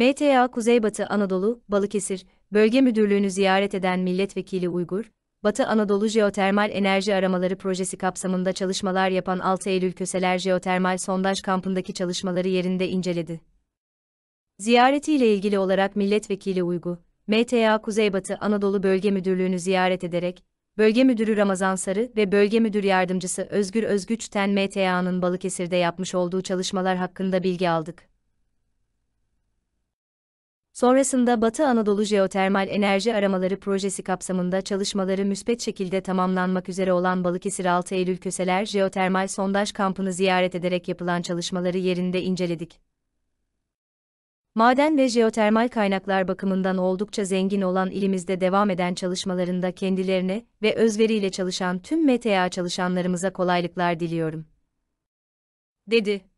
MTA Kuzeybatı Anadolu, Balıkesir, Bölge Müdürlüğü'nü ziyaret eden Milletvekili Uygur, Batı Anadolu Jeotermal Enerji Aramaları Projesi kapsamında çalışmalar yapan 6 Eylül Köseler Jeotermal Sondaj Kampı'ndaki çalışmaları yerinde inceledi. Ziyaretiyle ilgili olarak Milletvekili Uygu, MTA Kuzeybatı Anadolu Bölge Müdürlüğü'nü ziyaret ederek, Bölge Müdürü Ramazan Sarı ve Bölge Müdür Yardımcısı Özgür Özgüç'ten MTA'nın Balıkesir'de yapmış olduğu çalışmalar hakkında bilgi aldık. Sonrasında Batı Anadolu Jeotermal Enerji Aramaları Projesi kapsamında çalışmaları müspet şekilde tamamlanmak üzere olan Balıkesir 6 Eylül Köseler Jeotermal Sondaj Kampı'nı ziyaret ederek yapılan çalışmaları yerinde inceledik. Maden ve jeotermal kaynaklar bakımından oldukça zengin olan ilimizde devam eden çalışmalarında kendilerine ve özveriyle çalışan tüm MTA çalışanlarımıza kolaylıklar diliyorum. dedi.